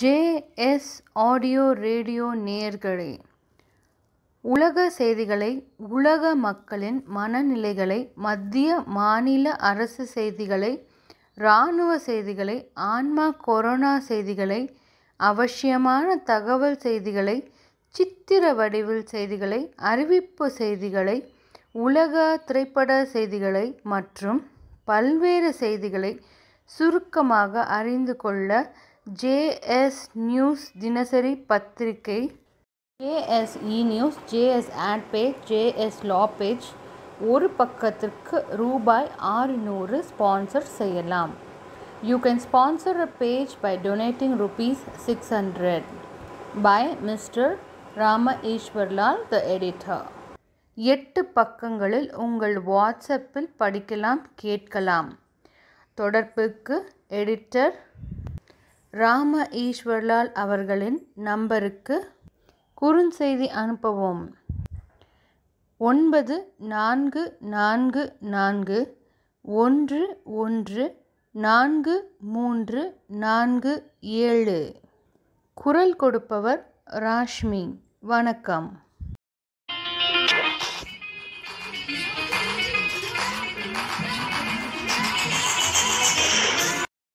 JS audio radio நேயர்களே உலக செய்திகளை உலக மக்களின் மனநிலைகளை மத்திய மாநில அரசு செய்திகளை இராணுவ செய்திகளை ஆன்மா கொரோனா செய்திகளை அவசியமான தகவல் செய்திகளை சித்திர வடிவில் செய்திகளை அறிவிப்பு செய்திகளை உலக திரைப்பட செய்திகளை மற்றும் பல்வேறு செய்திகளை சுருக்கமாக அறிந்து கொள்ள ஜேஎஸ் நியூஸ் தினசரி பத்திரிகை JS e news JS ad page JS law page ஒரு பக்கத்திற்கு ரூபாய் ஆறுநூறு ஸ்பான்சர் செய்யலாம் you can sponsor a page by donating rupees six hundred by mister Rama Eswarlal the editor எட்டு பக்கங்களில் உங்கள் வாட்ஸ்அப்பில் படிக்கலாம் கேட்கலாம் தொடர்புக்கு எடிட்டர் ராம ஈஸ்வர்லால் அவர்களின் நம்பருக்கு குறுஞ்செய்தி அனுப்பவும் ஒன்பது நான்கு நான்கு நான்கு ஒன்று ஒன்று நான்கு மூன்று நான்கு ஏழு குரல் கொடுப்பவர் ராஷ்மி வணக்கம்